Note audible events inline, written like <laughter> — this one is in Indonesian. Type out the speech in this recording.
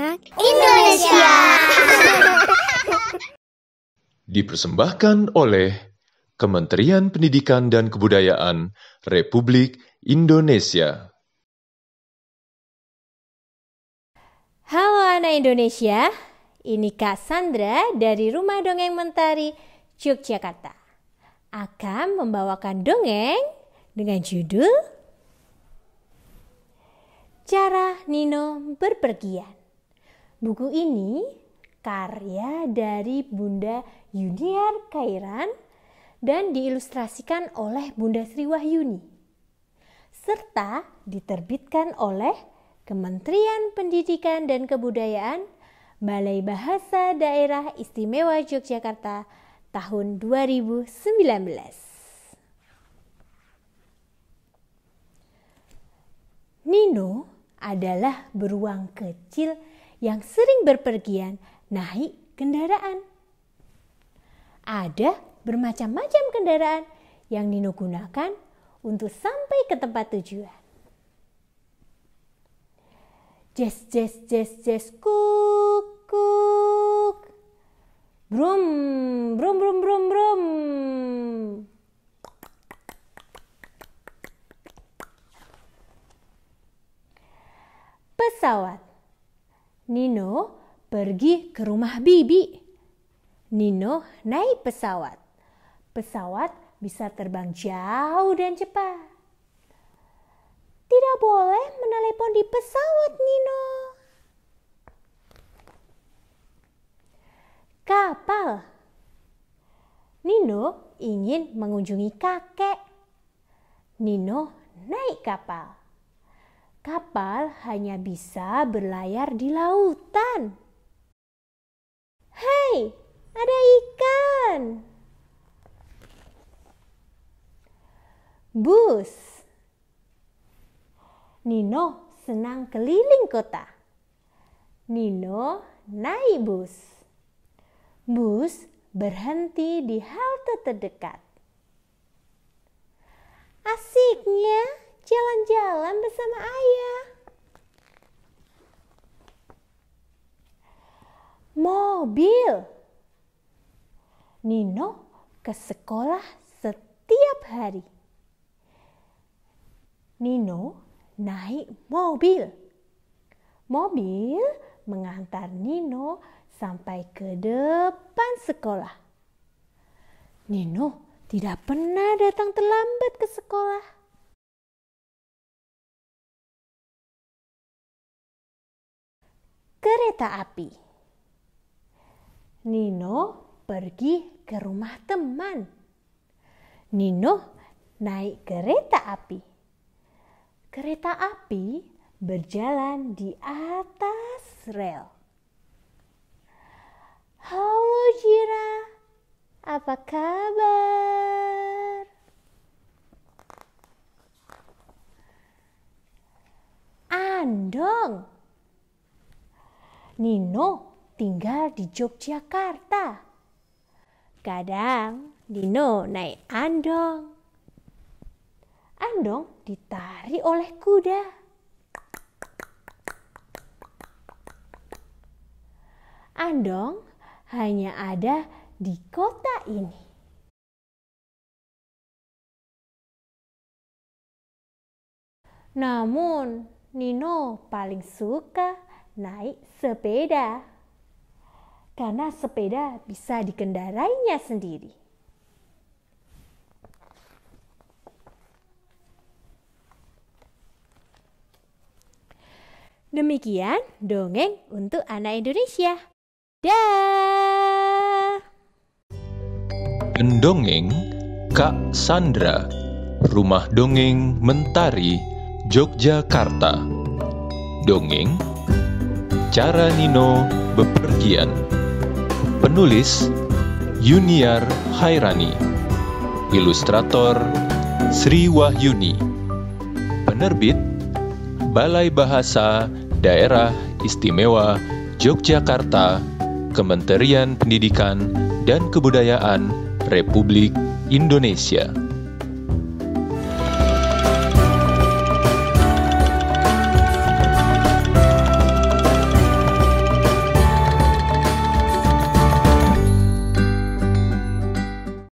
Anak Indonesia. <laughs> Dipersembahkan oleh Kementerian Pendidikan dan Kebudayaan Republik Indonesia. Halo anak Indonesia, ini Kak Sandra dari Rumah Dongeng Mentari, Yogyakarta. Akan membawakan dongeng dengan judul Cara Nino Berpergian. Buku ini karya dari Bunda Yuniar Kairan dan diilustrasikan oleh Bunda Sri Wahyuni serta diterbitkan oleh Kementerian Pendidikan dan Kebudayaan Balai Bahasa Daerah Istimewa Yogyakarta tahun 2019. Nino adalah beruang kecil yang sering berpergian naik kendaraan. Ada bermacam-macam kendaraan yang Nino gunakan untuk sampai ke tempat tujuan. Jazz, jazz, jazz, jazz, kuk, kuk. Brum, brum, brum, brum, brum. Pesawat Nino pergi ke rumah Bibi. Nino naik pesawat. Pesawat bisa terbang jauh dan cepat. Tidak boleh menelepon di pesawat, Nino. Kapal. Nino ingin mengunjungi kakek. Nino naik kapal kapal hanya bisa berlayar di lautan. Hei, ada ikan! Bus Nino senang keliling kota. Nino naik bus. Bus berhenti di halte terdekat. Asiknya, jalan-jalan bersama ayah. Mobil. Nino ke sekolah setiap hari. Nino naik mobil. Mobil mengantar Nino sampai ke depan sekolah. Nino tidak pernah datang terlambat ke sekolah. kereta api. Nino pergi ke rumah teman. Nino naik kereta api. Kereta api berjalan di atas rel. Halo Jira, apa kabar? Andong. Nino tinggal di Yogyakarta. Kadang Nino naik andong. Andong ditarik oleh kuda. Andong hanya ada di kota ini. Namun, Nino paling suka naik sepeda. Karena sepeda bisa dikendarainya sendiri. Demikian dongeng untuk anak Indonesia. Dah. Pendongeng Kak Sandra, Rumah Dongeng Mentari, Yogyakarta. Dongeng Cara Nino Bepergian Penulis Yuniar Hairani Ilustrator Sri Wahyuni Penerbit Balai Bahasa Daerah Istimewa Yogyakarta Kementerian Pendidikan dan Kebudayaan Republik Indonesia